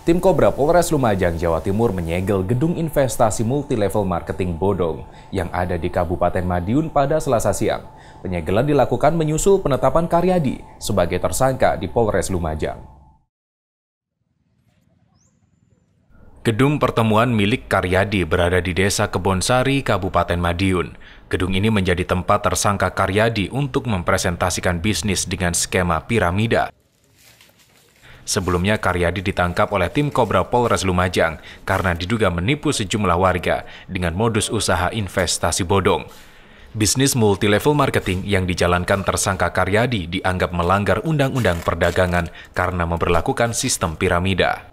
Tim Kobra Polres Lumajang, Jawa Timur menyegel gedung investasi multilevel marketing Bodong yang ada di Kabupaten Madiun pada selasa siang. Penyegelan dilakukan menyusul penetapan Karyadi sebagai tersangka di Polres Lumajang. Gedung pertemuan milik Karyadi berada di Desa Kebonsari, Kabupaten Madiun. Gedung ini menjadi tempat tersangka Karyadi untuk mempresentasikan bisnis dengan skema piramida Sebelumnya Karyadi ditangkap oleh tim Kobra Polres Lumajang karena diduga menipu sejumlah warga dengan modus usaha investasi bodong. Bisnis multilevel marketing yang dijalankan tersangka Karyadi dianggap melanggar Undang-Undang Perdagangan karena memperlakukan sistem piramida.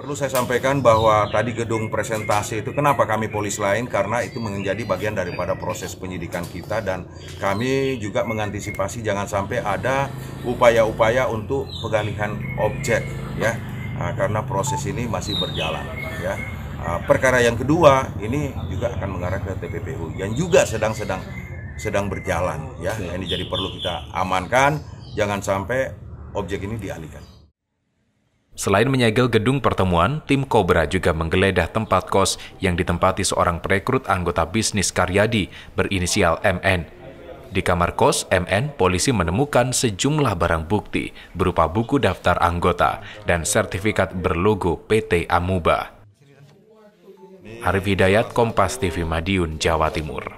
Perlu saya sampaikan bahwa tadi gedung presentasi itu kenapa kami polis lain karena itu menjadi bagian daripada proses penyidikan kita dan kami juga mengantisipasi jangan sampai ada upaya-upaya untuk pengalihan objek ya ah, karena proses ini masih berjalan ya ah, perkara yang kedua ini juga akan mengarah ke TPPU yang juga sedang-sedang sedang berjalan ya ini jadi perlu kita amankan jangan sampai objek ini dialihkan. Selain menyegel gedung pertemuan, tim Cobra juga menggeledah tempat kos yang ditempati seorang perekrut anggota bisnis Karyadi berinisial MN. Di kamar kos MN, polisi menemukan sejumlah barang bukti berupa buku daftar anggota dan sertifikat berlogo PT Amuba. Arif Hidayat, Kompas TV Madiun, Jawa Timur.